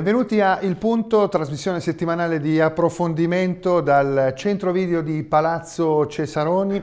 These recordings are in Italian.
Benvenuti a Il Punto, trasmissione settimanale di approfondimento dal centro video di Palazzo Cesaroni.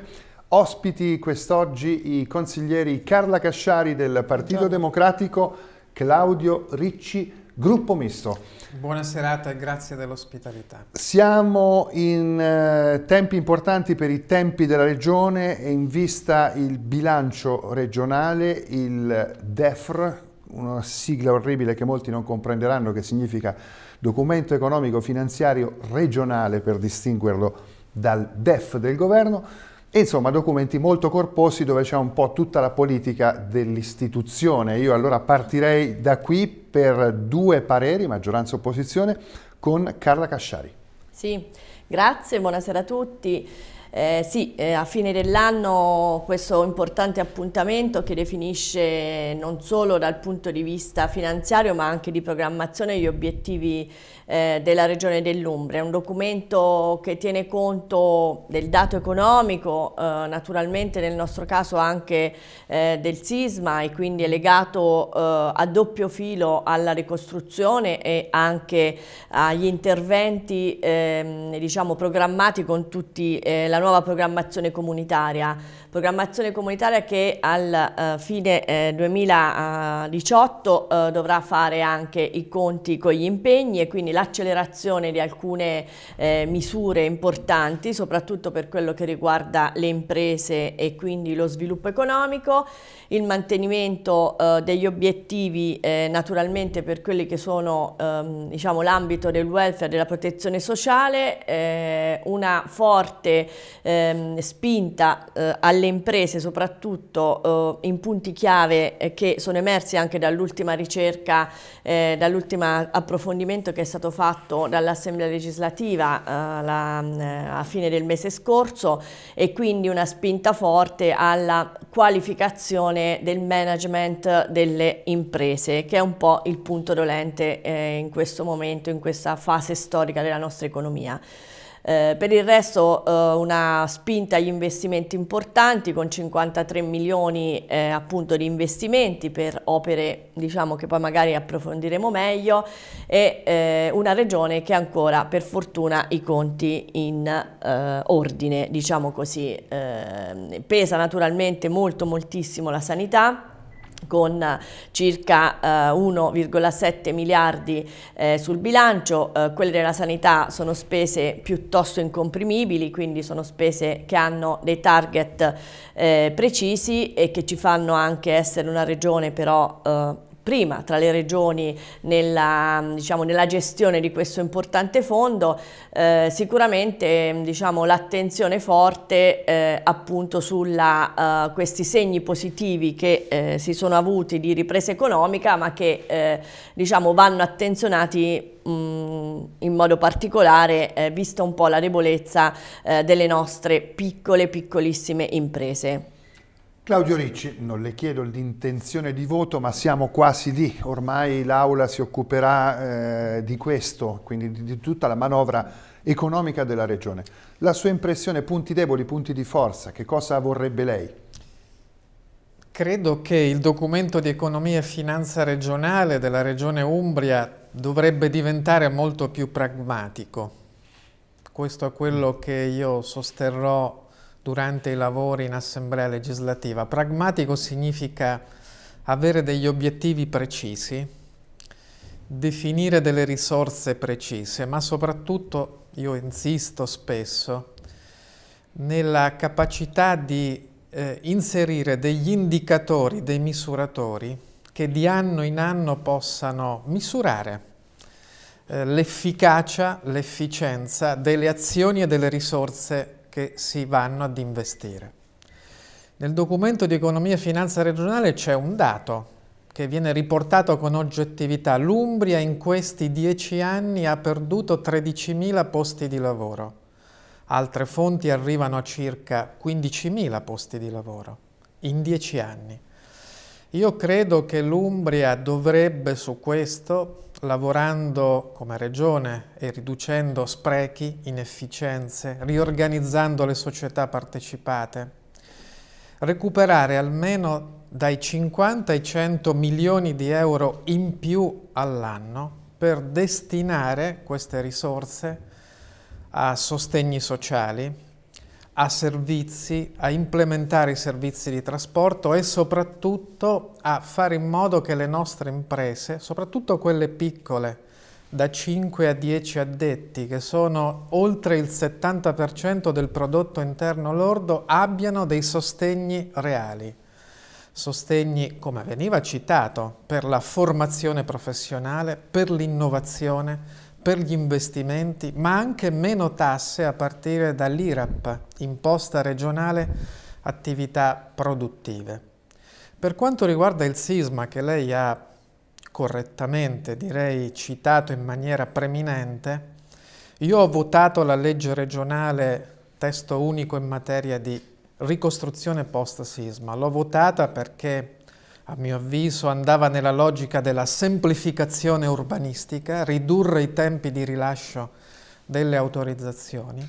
Ospiti quest'oggi i consiglieri Carla Casciari del Partito Ciao. Democratico, Claudio Ricci, Gruppo Misto. Buona serata e grazie dell'ospitalità. Siamo in eh, tempi importanti per i tempi della regione e in vista il bilancio regionale, il DEFR, una sigla orribile che molti non comprenderanno che significa documento economico finanziario regionale per distinguerlo dal DEF del governo, e insomma documenti molto corposi dove c'è un po' tutta la politica dell'istituzione. Io allora partirei da qui per due pareri, maggioranza e opposizione, con Carla Casciari. Sì, grazie, buonasera a tutti. Eh, sì, eh, a fine dell'anno questo importante appuntamento che definisce non solo dal punto di vista finanziario ma anche di programmazione gli obiettivi eh, della regione dell'Umbria. È un documento che tiene conto del dato economico, eh, naturalmente nel nostro caso anche eh, del sisma e quindi è legato eh, a doppio filo alla ricostruzione e anche agli interventi ehm, diciamo, programmati con tutti la nuova programmazione comunitaria programmazione comunitaria che al eh, fine 2018 eh, eh, dovrà fare anche i conti con gli impegni e quindi l'accelerazione di alcune misure importanti, soprattutto per quello che riguarda le imprese e quindi lo sviluppo economico, il mantenimento degli obiettivi naturalmente per quelli che sono ehm, diciamo, l'ambito del welfare, della protezione sociale, una forte ehm, spinta alle alle imprese, soprattutto eh, in punti chiave eh, che sono emersi anche dall'ultima ricerca, eh, dall'ultimo approfondimento che è stato fatto dall'Assemblea legislativa eh, la, eh, a fine del mese scorso e quindi una spinta forte alla qualificazione del management delle imprese, che è un po' il punto dolente eh, in questo momento, in questa fase storica della nostra economia. Eh, per il resto eh, una spinta agli investimenti importanti con 53 milioni eh, appunto di investimenti per opere diciamo che poi magari approfondiremo meglio e eh, una regione che ancora per fortuna i conti in eh, ordine diciamo così pesa naturalmente molto moltissimo la sanità con eh, circa eh, 1,7 miliardi eh, sul bilancio, eh, quelle della sanità sono spese piuttosto incomprimibili, quindi sono spese che hanno dei target eh, precisi e che ci fanno anche essere una regione però eh, prima tra le regioni nella, diciamo, nella gestione di questo importante fondo, eh, sicuramente diciamo, l'attenzione forte eh, appunto su eh, questi segni positivi che eh, si sono avuti di ripresa economica ma che eh, diciamo, vanno attenzionati mm, in modo particolare eh, vista un po' la debolezza eh, delle nostre piccole piccolissime imprese. Claudio Ricci, non le chiedo l'intenzione di voto, ma siamo quasi lì. Ormai l'Aula si occuperà eh, di questo, quindi di, di tutta la manovra economica della Regione. La sua impressione, punti deboli, punti di forza, che cosa vorrebbe lei? Credo che il documento di economia e finanza regionale della Regione Umbria dovrebbe diventare molto più pragmatico. Questo è quello che io sosterrò durante i lavori in assemblea legislativa. Pragmatico significa avere degli obiettivi precisi, definire delle risorse precise, ma soprattutto, io insisto spesso, nella capacità di eh, inserire degli indicatori, dei misuratori che di anno in anno possano misurare eh, l'efficacia, l'efficienza delle azioni e delle risorse che si vanno ad investire. Nel documento di economia e finanza regionale c'è un dato che viene riportato con oggettività. L'Umbria in questi dieci anni ha perduto 13.000 posti di lavoro. Altre fonti arrivano a circa 15.000 posti di lavoro in dieci anni. Io credo che l'Umbria dovrebbe su questo, lavorando come regione e riducendo sprechi, inefficienze, riorganizzando le società partecipate, recuperare almeno dai 50 ai 100 milioni di euro in più all'anno per destinare queste risorse a sostegni sociali, a servizi, a implementare i servizi di trasporto e soprattutto a fare in modo che le nostre imprese, soprattutto quelle piccole, da 5 a 10 addetti, che sono oltre il 70% del prodotto interno lordo, abbiano dei sostegni reali. Sostegni, come veniva citato, per la formazione professionale, per l'innovazione, per gli investimenti, ma anche meno tasse a partire dall'IRAP, imposta regionale attività produttive. Per quanto riguarda il sisma che lei ha correttamente, direi citato in maniera preminente, io ho votato la legge regionale testo unico in materia di ricostruzione post sisma. L'ho votata perché a mio avviso, andava nella logica della semplificazione urbanistica, ridurre i tempi di rilascio delle autorizzazioni,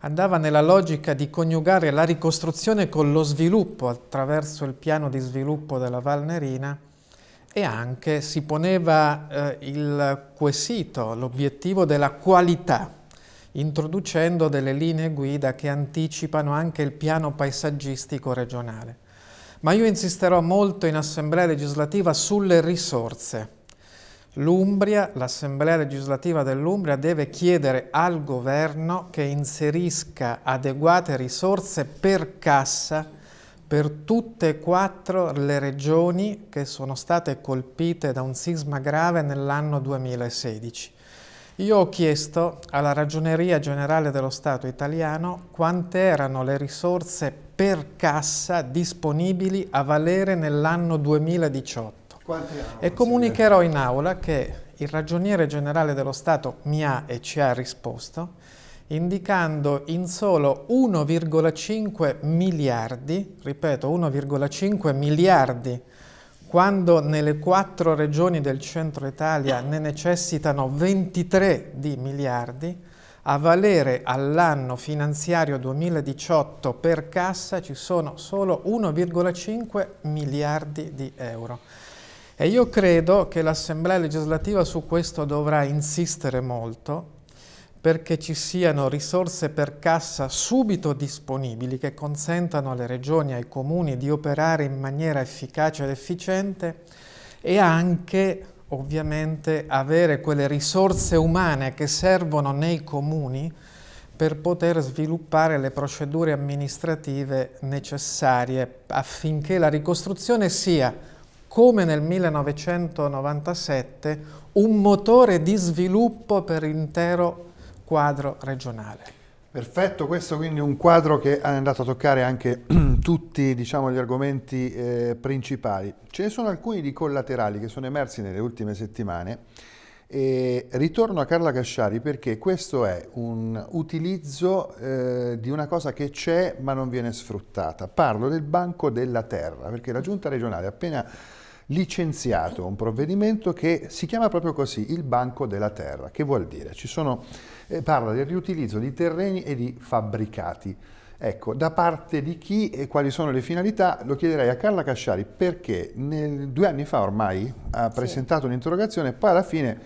andava nella logica di coniugare la ricostruzione con lo sviluppo attraverso il piano di sviluppo della Valnerina e anche si poneva eh, il quesito, l'obiettivo della qualità, introducendo delle linee guida che anticipano anche il piano paesaggistico regionale ma io insisterò molto in Assemblea legislativa sulle risorse. L'Umbria, l'Assemblea legislativa dell'Umbria deve chiedere al governo che inserisca adeguate risorse per cassa per tutte e quattro le regioni che sono state colpite da un sisma grave nell'anno 2016. Io ho chiesto alla Ragioneria Generale dello Stato italiano quante erano le risorse per cassa disponibili a valere nell'anno 2018. E comunicherò eh. in aula che il Ragioniere Generale dello Stato mi ha e ci ha risposto indicando in solo 1,5 miliardi, ripeto 1,5 miliardi quando nelle quattro regioni del centro Italia ne necessitano 23 di miliardi, a valere all'anno finanziario 2018 per cassa ci sono solo 1,5 miliardi di euro. E io credo che l'Assemblea legislativa su questo dovrà insistere molto perché ci siano risorse per cassa subito disponibili che consentano alle regioni e ai comuni di operare in maniera efficace ed efficiente e anche ovviamente avere quelle risorse umane che servono nei comuni per poter sviluppare le procedure amministrative necessarie affinché la ricostruzione sia, come nel 1997, un motore di sviluppo per l'intero quadro regionale. Perfetto, questo quindi è un quadro che è andato a toccare anche tutti diciamo, gli argomenti eh, principali. Ce ne sono alcuni di collaterali che sono emersi nelle ultime settimane. E ritorno a Carla Casciari perché questo è un utilizzo eh, di una cosa che c'è ma non viene sfruttata. Parlo del Banco della Terra perché la Giunta regionale ha appena licenziato un provvedimento che si chiama proprio così, il Banco della Terra. Che vuol dire? Ci sono parla del riutilizzo di terreni e di fabbricati. Ecco, da parte di chi e quali sono le finalità? Lo chiederei a Carla Casciari perché nel, due anni fa ormai ha presentato sì. un'interrogazione e poi alla fine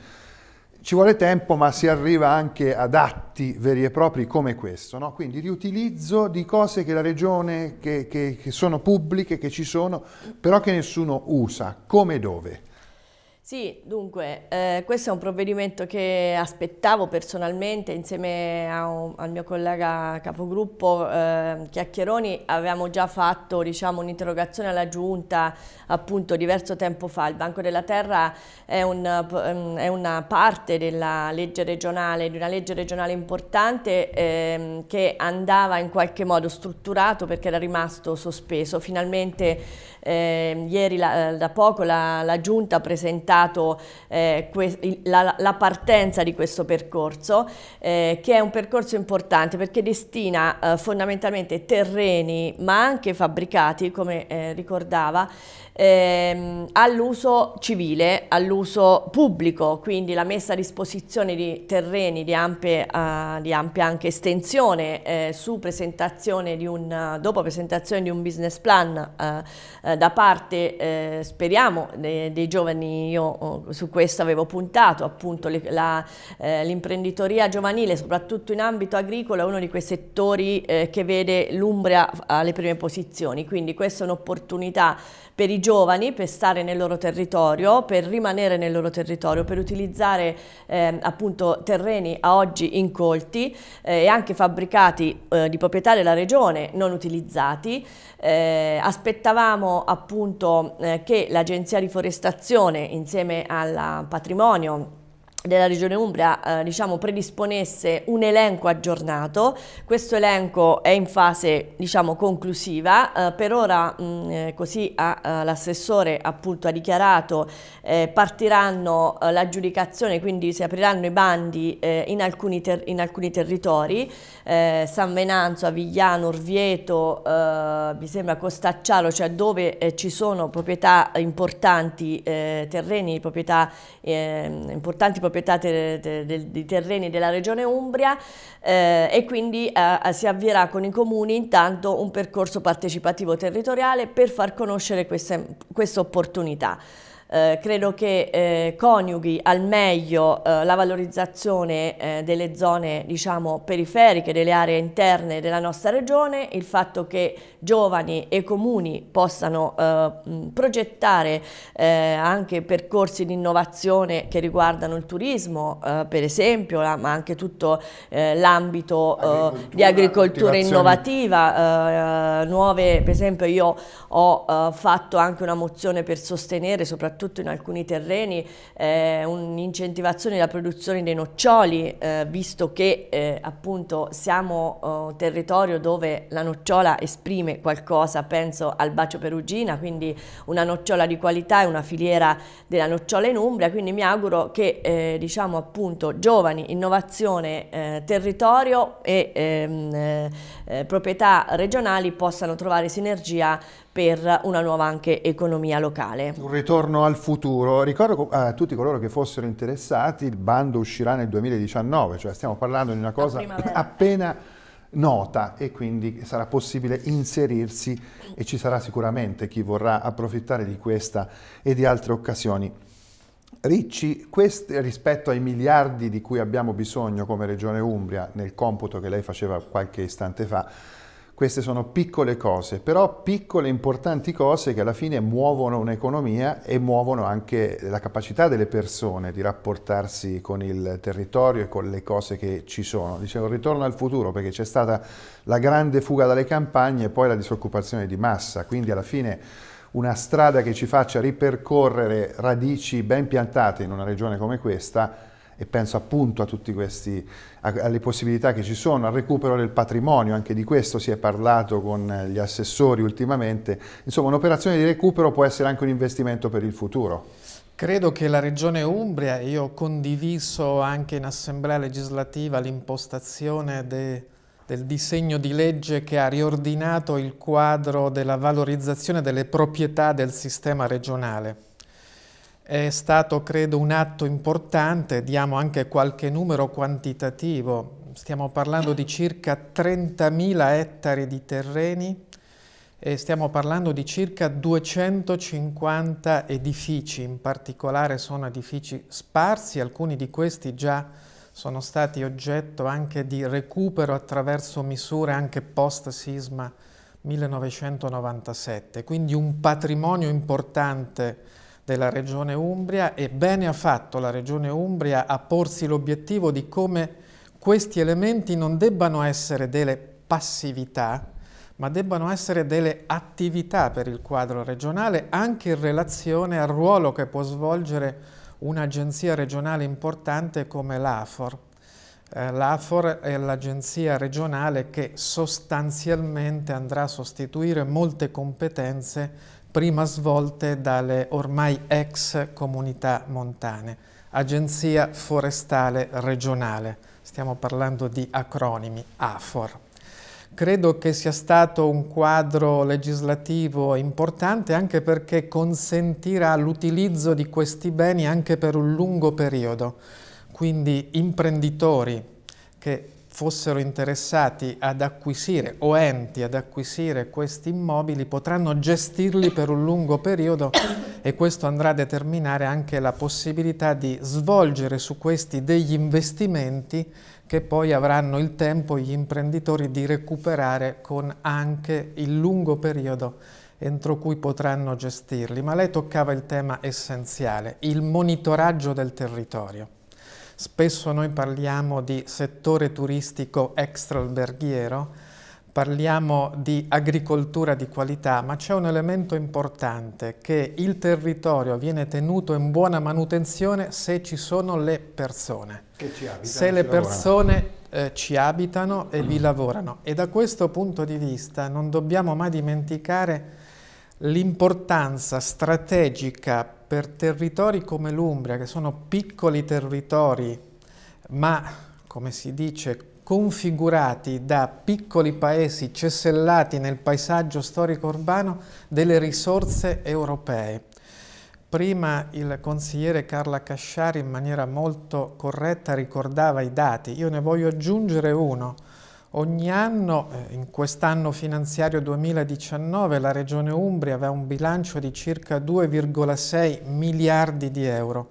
ci vuole tempo ma si arriva anche ad atti veri e propri come questo, no? quindi riutilizzo di cose che la regione, che, che, che sono pubbliche, che ci sono, però che nessuno usa, come e dove. Sì, dunque, eh, questo è un provvedimento che aspettavo personalmente insieme un, al mio collega capogruppo eh, Chiacchieroni avevamo già fatto diciamo, un'interrogazione alla Giunta appunto diverso tempo fa. Il Banco della Terra è, un, ehm, è una parte della legge regionale, di una legge regionale importante eh, che andava in qualche modo strutturato perché era rimasto sospeso. Finalmente ehm, ieri la, da poco la, la Giunta ha presentato progettato eh, la, la, partenza di questo percorso, eh, che è un percorso importante perché destina eh, fondamentalmente terreni, ma anche fabbricati, come eh, ricordava, ehm, all'uso civile, all'uso pubblico, quindi la messa a disposizione di terreni di ampia, eh, di ampia anche estensione eh, su presentazione di un, dopo presentazione di un business plan eh, eh da parte, eh, speriamo, dei, dei, giovani, io oh, su questo avevo puntato, appunto eh, l'imprenditoria giovanile, soprattutto in ambito agricolo, è uno di quei settori che vede l'Umbria alle prime posizioni, quindi questa è un'opportunità per i giovani per stare nel loro territorio, per rimanere nel loro territorio, per utilizzare eh, appunto terreni a oggi incolti eh, e anche fabbricati eh, di proprietà della regione non utilizzati. Eh, aspettavamo appunto eh, che l'Agenzia di Forestazione insieme al eh, patrimonio della Regione Umbria eh, diciamo, predisponesse un elenco aggiornato. Questo elenco è in fase diciamo, conclusiva, eh, per ora mh, mm, eh, così eh, l'assessore appunto ha dichiarato eh, partiranno eh, l'aggiudicazione, quindi si apriranno i bandi in alcuni, in, alcuni territori, San Venanzo, Avigliano, Orvieto, mi sembra Costacciaro cioè dove ci sono proprietà importanti, terreni, proprietà, ehm, importanti proprietà proprietari di terreni della regione Umbria eh, e quindi eh, si avvierà con i comuni intanto un percorso partecipativo territoriale per far conoscere queste, questa opportunità. Eh, credo che eh, coniughi al meglio eh, la valorizzazione eh, delle zone diciamo, periferiche, delle aree interne della nostra regione, il fatto che giovani e comuni possano eh, progettare eh, anche percorsi di innovazione che riguardano il turismo, eh, per esempio, la, ma anche tutto eh, l'ambito agricoltura, eh, di agricoltura innovativa, eh, nuove, per esempio io ho fatto anche una mozione per sostenere, soprattutto in alcuni terreni, un'incentivazione della produzione dei noccioli, visto che appunto siamo territorio dove la nocciola esprime qualcosa, penso al bacio perugina, quindi una nocciola di qualità e una filiera della nocciola in Umbria, quindi mi auguro che eh, diciamo appunto giovani, innovazione, eh, territorio e ehm, eh, proprietà regionali possano trovare sinergia per una nuova anche economia locale. Un ritorno al futuro. Ricordo eh, a tutti coloro che fossero interessati, il bando uscirà nel 2019, cioè stiamo parlando di una cosa appena nota e quindi sarà possibile inserirsi e ci sarà sicuramente chi vorrà approfittare di questa e di altre occasioni. Ricci, questi, rispetto ai miliardi di cui abbiamo bisogno come Regione Umbria, nel computo che lei faceva qualche istante fa, queste sono piccole cose, però piccole importanti cose che alla fine muovono un'economia e muovono anche la capacità delle persone di rapportarsi con il territorio e con le cose che ci sono. Dicevo, ritorno al futuro perché c'è stata la grande fuga dalle campagne e poi la disoccupazione di massa, quindi alla fine una strada che ci faccia ripercorrere radici ben piantate in una regione come questa e penso appunto a tutte queste alle possibilità che ci sono, al recupero del patrimonio, anche di questo si è parlato con eh, gli assessori ultimamente, insomma un'operazione di recupero può essere anche un investimento per il futuro. Credo che la Regione Umbria, io ho condiviso anche in Assemblea legislativa l'impostazione de, del disegno di legge che ha riordinato il quadro della valorizzazione delle proprietà del sistema regionale è stato, credo, un atto importante, diamo anche qualche numero quantitativo. Stiamo parlando di circa 30.000 ettari di terreni e stiamo parlando di circa 250 edifici, in particolare sono edifici sparsi, alcuni di questi già sono stati oggetto anche di recupero attraverso misure anche post-sisma 1997, quindi un patrimonio importante della Regione Umbria e bene ha fatto la Regione Umbria a porsi l'obiettivo di come questi elementi non debbano essere delle passività, ma debbano essere delle attività per il quadro regionale, anche in relazione al ruolo che può svolgere un'agenzia regionale importante come l'AFOR. Eh, L'AFOR è l'agenzia regionale che sostanzialmente andrà a sostituire molte competenze prima svolte dalle ormai ex comunità montane, Agenzia Forestale Regionale, stiamo parlando di acronimi, AFOR. Credo che sia stato un quadro legislativo importante anche perché consentirà l'utilizzo di questi beni anche per un lungo periodo, quindi imprenditori che fossero interessati ad acquisire o enti ad acquisire questi immobili potranno gestirli per un lungo periodo e questo andrà a determinare anche la possibilità di svolgere su questi degli investimenti che poi avranno il tempo gli imprenditori di recuperare con anche il lungo periodo entro cui potranno gestirli. Ma lei toccava il tema essenziale, il monitoraggio del territorio. Spesso noi parliamo di settore turistico extraalberghiero, parliamo di agricoltura di qualità, ma c'è un elemento importante che il territorio viene tenuto in buona manutenzione se ci sono le persone. Che ci abitano, se le persone eh, ci abitano e vi lavorano. E da questo punto di vista non dobbiamo mai dimenticare l'importanza strategica per territori come l'Umbria, che sono piccoli territori, ma come si dice configurati da piccoli paesi cesellati nel paesaggio storico urbano delle risorse europee. Prima il consigliere Carla Casciari in maniera molto corretta ricordava i dati, io ne voglio aggiungere uno. Ogni anno, eh, in quest'anno finanziario 2019, la Regione Umbria aveva un bilancio di circa 2,6 miliardi di euro,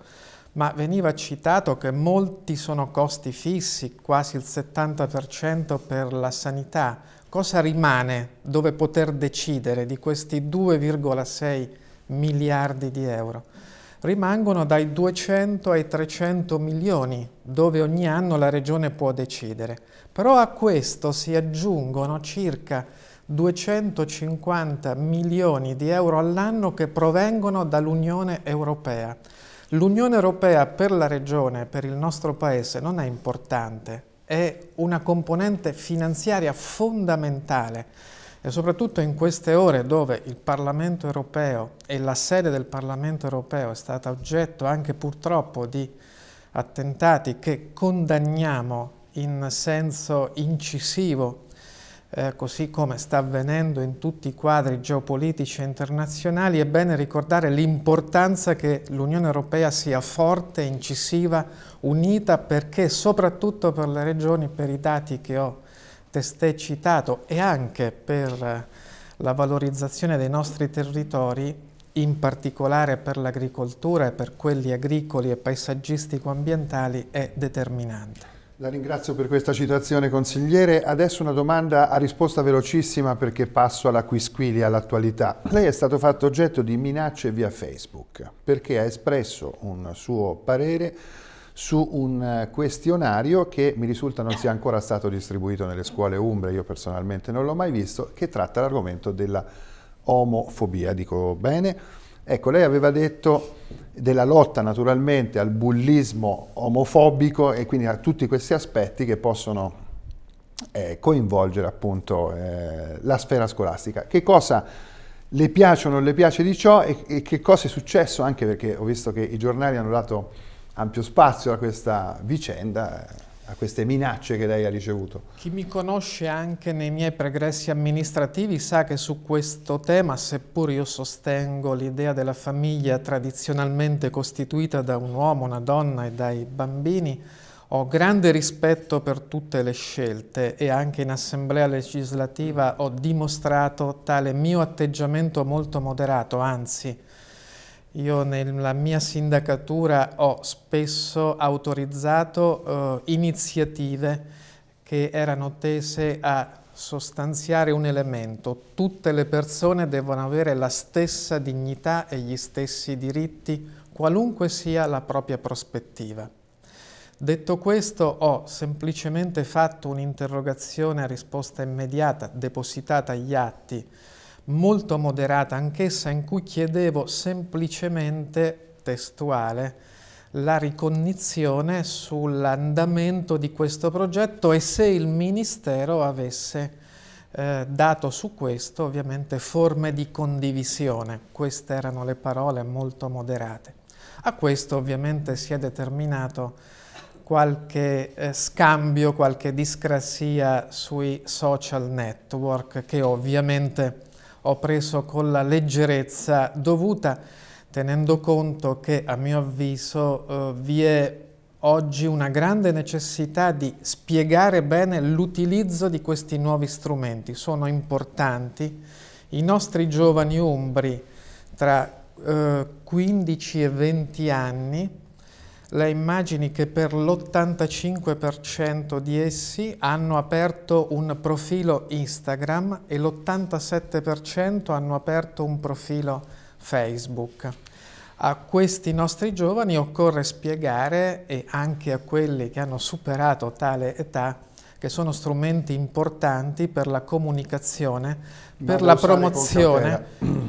ma veniva citato che molti sono costi fissi, quasi il 70% per la sanità. Cosa rimane dove poter decidere di questi 2,6 miliardi di euro? rimangono dai 200 ai 300 milioni, dove ogni anno la Regione può decidere. Però a questo si aggiungono circa 250 milioni di euro all'anno che provengono dall'Unione Europea. L'Unione Europea per la Regione, per il nostro Paese, non è importante, è una componente finanziaria fondamentale e soprattutto in queste ore dove il Parlamento europeo e la sede del Parlamento europeo è stata oggetto anche purtroppo di attentati che condanniamo in senso incisivo, eh, così come sta avvenendo in tutti i quadri geopolitici e internazionali, è bene ricordare l'importanza che l'Unione Europea sia forte, incisiva, unita, perché soprattutto per le regioni, per i dati che ho testé citato e anche per la valorizzazione dei nostri territori, in particolare per l'agricoltura e per quelli agricoli e paesaggistico-ambientali, è determinante. La ringrazio per questa citazione consigliere. Adesso una domanda a risposta velocissima perché passo alla quisquilia, all'attualità. Lei è stato fatto oggetto di minacce via Facebook perché ha espresso un suo parere su un eh, questionario che mi risulta non sia ancora stato distribuito nelle scuole umbre, io personalmente non l'ho mai visto, che tratta l'argomento della omofobia, dico bene. Ecco, lei aveva detto della lotta naturalmente al bullismo omofobico e quindi a tutti questi aspetti che possono eh, coinvolgere appunto eh, la sfera scolastica. Che cosa le piace o non le piace di ciò e, e che cosa è successo anche perché ho visto che i giornali hanno dato ampio spazio a questa vicenda a queste minacce che lei ha ricevuto. Chi mi conosce anche nei miei pregressi amministrativi sa che su questo tema, seppur io sostengo l'idea della famiglia tradizionalmente costituita da un uomo, una donna e dai bambini, ho grande rispetto per tutte le scelte e anche in assemblea legislativa ho dimostrato tale mio atteggiamento molto moderato, anzi io nella mia sindacatura ho spesso autorizzato eh, iniziative che erano tese a sostanziare un elemento. Tutte le persone devono avere la stessa dignità e gli stessi diritti, qualunque sia la propria prospettiva. Detto questo, ho semplicemente fatto un'interrogazione a risposta immediata, depositata agli atti, molto moderata anch'essa in cui chiedevo semplicemente testuale la ricognizione sull'andamento di questo progetto e se il Ministero avesse eh, dato su questo ovviamente forme di condivisione. Queste erano le parole molto moderate. A questo ovviamente si è determinato qualche eh, scambio, qualche discrasia sui social network che ovviamente ho preso con la leggerezza dovuta, tenendo conto che a mio avviso eh, vi è oggi una grande necessità di spiegare bene l'utilizzo di questi nuovi strumenti. Sono importanti. I nostri giovani umbri tra eh, 15 e 20 anni le immagini che per l'85% di essi hanno aperto un profilo Instagram e l'87% hanno aperto un profilo Facebook. A questi nostri giovani occorre spiegare, e anche a quelli che hanno superato tale età, che sono strumenti importanti per la comunicazione, per la promozione,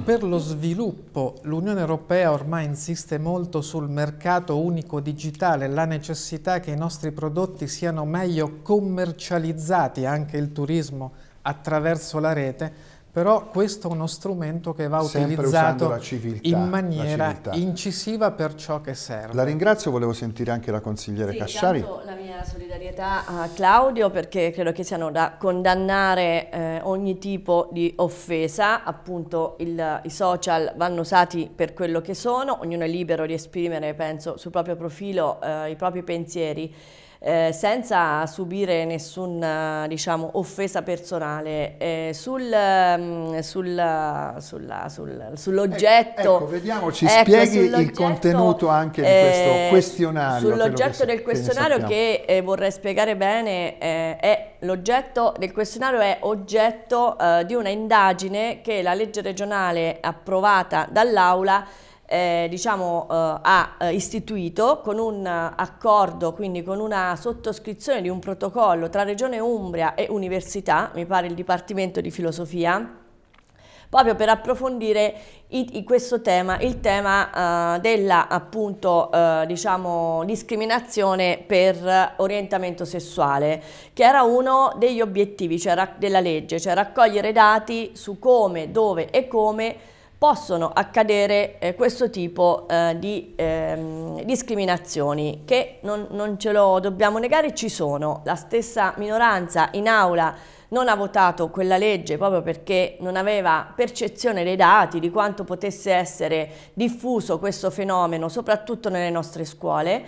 per lo sviluppo. L'Unione Europea ormai insiste molto sul mercato unico digitale, la necessità che i nostri prodotti siano meglio commercializzati, anche il turismo attraverso la rete, però questo è uno strumento che va Sempre utilizzato civiltà, in maniera incisiva per ciò che serve. La ringrazio, volevo sentire anche la consigliere sì, Casciari. la mia sollecitazione solidarietà a Claudio perché credo che siano da condannare eh, ogni tipo di offesa, appunto il, i social vanno usati per quello che sono, ognuno è libero di esprimere, penso, sul proprio profilo eh, i propri pensieri eh, senza subire nessuna diciamo, offesa personale. Eh, sul, mh, mm, sulla, sul, sull'oggetto... Ecco, ecco, vediamo, ci ecco, spieghi il contenuto anche di questo eh, questionario. Sull'oggetto del questionario che, che eh, vorrei spiegare bene eh, è l'oggetto del questionario è oggetto di una indagine che la legge regionale approvata dall'Aula eh, diciamo, eh, ha eh, istituito con un eh, accordo, quindi con una sottoscrizione di un protocollo tra Regione Umbria e Università, mi pare il Dipartimento di Filosofia, proprio per approfondire i, i questo tema, il tema eh, della appunto, eh, diciamo, discriminazione per orientamento sessuale, che era uno degli obiettivi cioè, della legge, cioè raccogliere dati su come, dove e come possono accadere eh, questo tipo eh, di ehm, discriminazioni che non, non, ce lo dobbiamo negare, ci sono. La stessa minoranza in aula non ha votato quella legge proprio perché non aveva percezione dei dati di quanto potesse essere diffuso questo fenomeno, soprattutto nelle nostre scuole.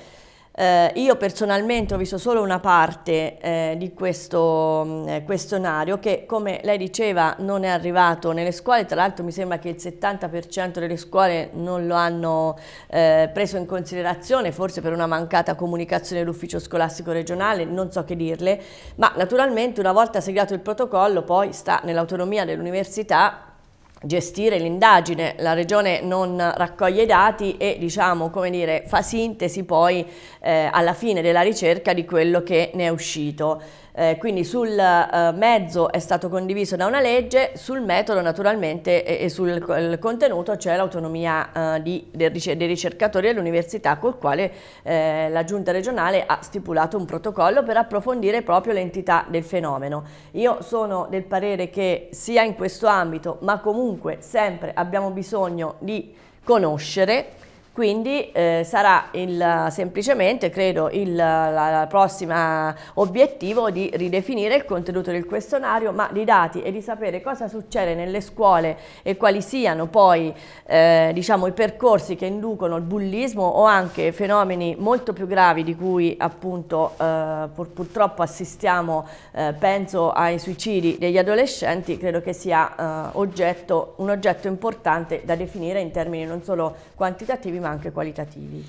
Eh, io personalmente ho visto solo una parte eh, di questo mm, eh, questionario che come lei diceva non è arrivato nelle scuole, tra l'altro mi sembra che il 70% delle scuole non lo hanno eh, preso in considerazione, forse per una mancata comunicazione dell'ufficio scolastico regionale, non so che dirle, ma naturalmente una volta segnato il protocollo poi sta nell'autonomia dell'università gestire l'indagine, la regione non raccoglie i dati e diciamo, come dire, fa sintesi poi eh, alla fine della ricerca di quello che ne è uscito. Eh, quindi sul eh, mezzo è stato condiviso da una legge, sul metodo naturalmente e, e sul contenuto c'è cioè l'autonomia eh, dei ricercatori dell'università col quale eh, la giunta regionale ha stipulato un protocollo per approfondire proprio l'entità del fenomeno. Io sono del parere che sia in questo ambito ma comunque sempre abbiamo bisogno di conoscere quindi eh, sarà il, semplicemente, credo, il prossimo obiettivo di ridefinire il contenuto del questionario, ma di dati e di sapere cosa succede nelle scuole e quali siano poi eh, diciamo, i percorsi che inducono il bullismo o anche fenomeni molto più gravi di cui appunto eh, pur, purtroppo assistiamo, eh, penso ai suicidi degli adolescenti, credo che sia eh, oggetto, un oggetto importante da definire in termini non solo quantitativi ma ma anche qualitativi.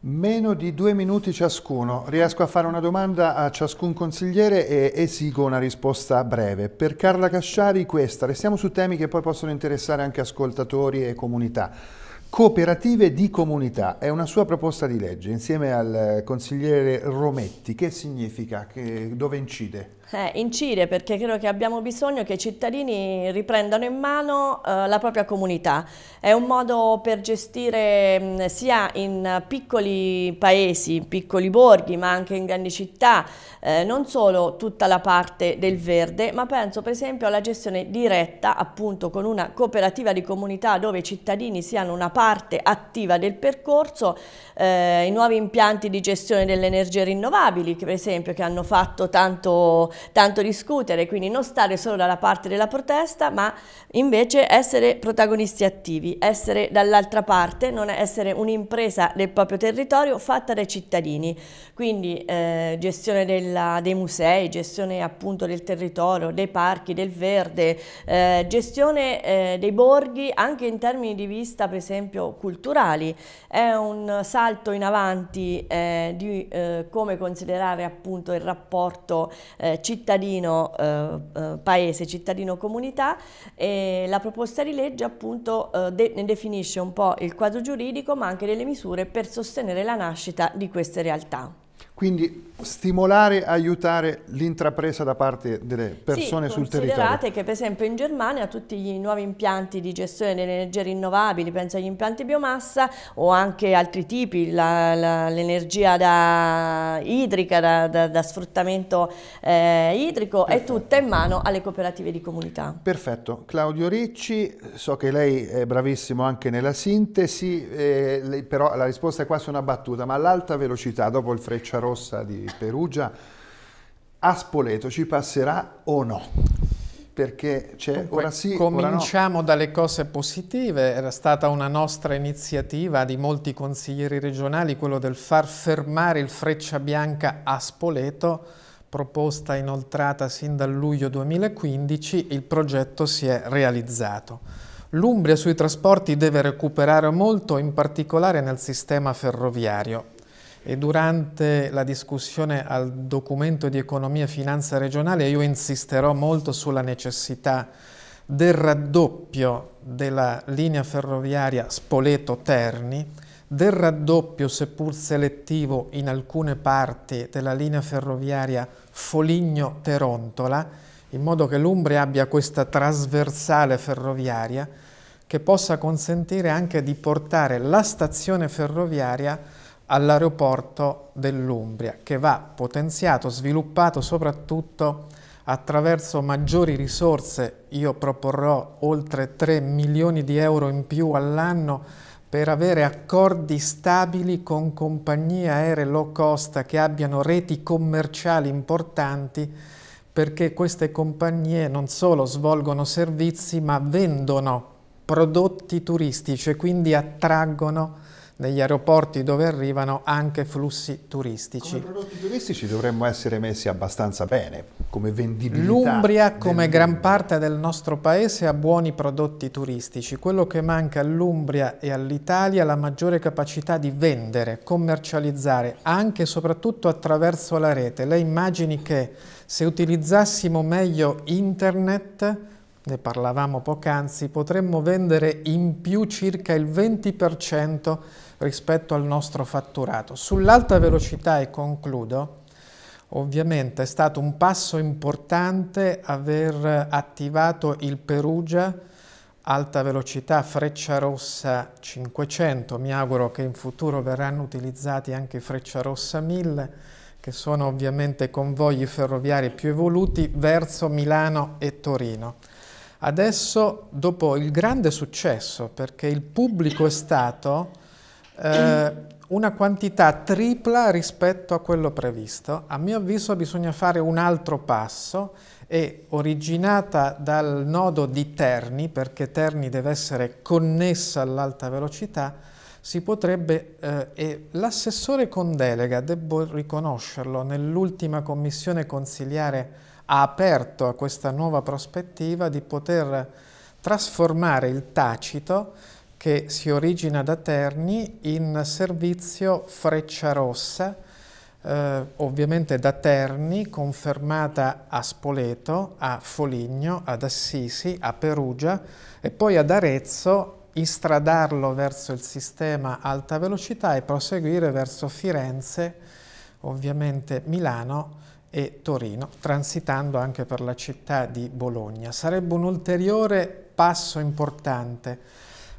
Meno di due minuti ciascuno. Riesco a fare una domanda a ciascun consigliere e esigo una risposta breve. Per Carla Casciari questa, restiamo su temi che poi possono interessare anche ascoltatori e comunità. Cooperative di comunità è una sua proposta di legge insieme al consigliere Rometti. Che significa? Che, dove incide? Eh, incide perché credo che abbiamo bisogno che i cittadini riprendano in mano eh, la propria comunità. È un modo per gestire mh, sia in piccoli paesi, in piccoli borghi, ma anche in grandi città, eh, non solo tutta la parte del verde, ma penso per esempio alla gestione diretta appunto con una cooperativa di comunità dove i cittadini siano una parte attiva del percorso, eh, i nuovi impianti di gestione delle energie rinnovabili che per esempio che hanno fatto tanto tanto discutere, quindi non stare solo dalla parte della protesta, ma invece essere protagonisti attivi, essere dall'altra parte, non essere un'impresa del proprio territorio fatta dai cittadini, quindi eh, gestione della, dei musei, gestione appunto del territorio, dei parchi, del verde, eh, gestione eh, dei borghi anche in termini di vista per esempio culturali, è un salto in avanti eh, di eh, come considerare appunto il rapporto eh, cittadino eh, eh, paese, cittadino comunità e la proposta di legge appunto eh, de ne definisce un po' il quadro giuridico ma anche delle misure per sostenere la nascita di queste realtà. Quindi stimolare, aiutare l'intrapresa da parte delle persone sì, sul territorio. Considerate che per esempio in Germania tutti i nuovi impianti di gestione delle energie rinnovabili, penso agli impianti biomassa o anche altri tipi, l'energia da, idrica, da, da, da sfruttamento eh, idrico, Perfetto. è tutta in mano alle cooperative di comunità. Perfetto. Claudio Ricci, so che lei è bravissimo anche nella sintesi, eh, però la risposta è quasi una battuta, ma l'alta velocità dopo il freccia rossa di Perugia, a Spoleto ci passerà o no? perché c'è ora sì, Cominciamo ora no. dalle cose positive, era stata una nostra iniziativa di molti consiglieri regionali, quello del far fermare il Freccia Bianca a Spoleto, proposta inoltrata sin dal luglio 2015, il progetto si è realizzato. L'Umbria sui trasporti deve recuperare molto, in particolare nel sistema ferroviario e durante la discussione al documento di economia e finanza regionale io insisterò molto sulla necessità del raddoppio della linea ferroviaria Spoleto-Terni, del raddoppio seppur selettivo in alcune parti della linea ferroviaria Foligno-Terontola, in modo che l'Umbria abbia questa trasversale ferroviaria che possa consentire anche di portare la stazione ferroviaria all'aeroporto dell'Umbria, che va potenziato, sviluppato soprattutto attraverso maggiori risorse. Io proporrò oltre 3 milioni di euro in più all'anno per avere accordi stabili con compagnie aeree low cost che abbiano reti commerciali importanti perché queste compagnie non solo svolgono servizi ma vendono prodotti turistici e quindi attraggono negli aeroporti dove arrivano anche flussi turistici. Come prodotti turistici dovremmo essere messi abbastanza bene, come vendibilità. L'Umbria, come del... gran parte del nostro paese, ha buoni prodotti turistici. Quello che manca all'Umbria e all'Italia è la maggiore capacità di vendere, commercializzare, anche e soprattutto attraverso la rete. Lei immagini che se utilizzassimo meglio internet ne parlavamo poc'anzi, potremmo vendere in più circa il 20% rispetto al nostro fatturato. Sull'alta velocità, e concludo, ovviamente è stato un passo importante aver attivato il Perugia alta velocità Freccia Rossa 500, mi auguro che in futuro verranno utilizzati anche Freccia Rossa 1000, che sono ovviamente convogli ferroviari più evoluti verso Milano e Torino. Adesso, dopo il grande successo, perché il pubblico è stato eh, una quantità tripla rispetto a quello previsto, a mio avviso bisogna fare un altro passo e originata dal nodo di Terni, perché Terni deve essere connessa all'alta velocità, si potrebbe, eh, e l'assessore con delega, devo riconoscerlo, nell'ultima commissione consiliare ha aperto a questa nuova prospettiva di poter trasformare il tacito che si origina da Terni in servizio Freccia Rossa, eh, ovviamente da Terni, confermata a Spoleto, a Foligno, ad Assisi, a Perugia e poi ad Arezzo, istradarlo verso il sistema alta velocità e proseguire verso Firenze, ovviamente Milano, e Torino, transitando anche per la città di Bologna. Sarebbe un ulteriore passo importante.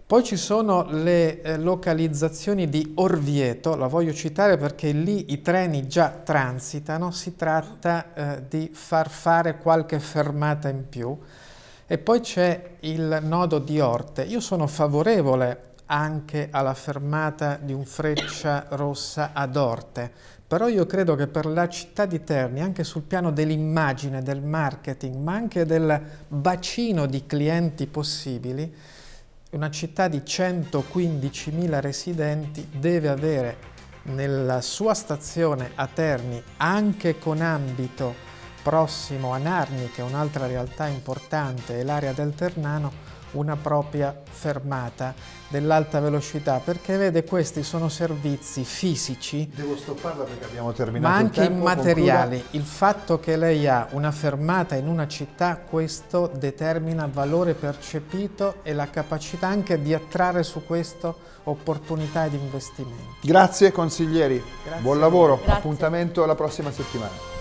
Poi ci sono le eh, localizzazioni di Orvieto, la voglio citare perché lì i treni già transitano, si tratta eh, di far fare qualche fermata in più. E poi c'è il nodo di Orte. Io sono favorevole anche alla fermata di un freccia rossa ad Orte. Però io credo che per la città di Terni, anche sul piano dell'immagine, del marketing, ma anche del bacino di clienti possibili, una città di 115.000 residenti deve avere nella sua stazione a Terni, anche con ambito prossimo a Narni, che è un'altra realtà importante, e l'area del Ternano, una propria fermata dell'alta velocità perché vede questi sono servizi fisici devo stopparla perché abbiamo terminato ma anche tempo, immateriali concluda. il fatto che lei ha una fermata in una città questo determina valore percepito e la capacità anche di attrarre su questo opportunità di investimenti grazie consiglieri grazie. buon lavoro grazie. appuntamento alla prossima settimana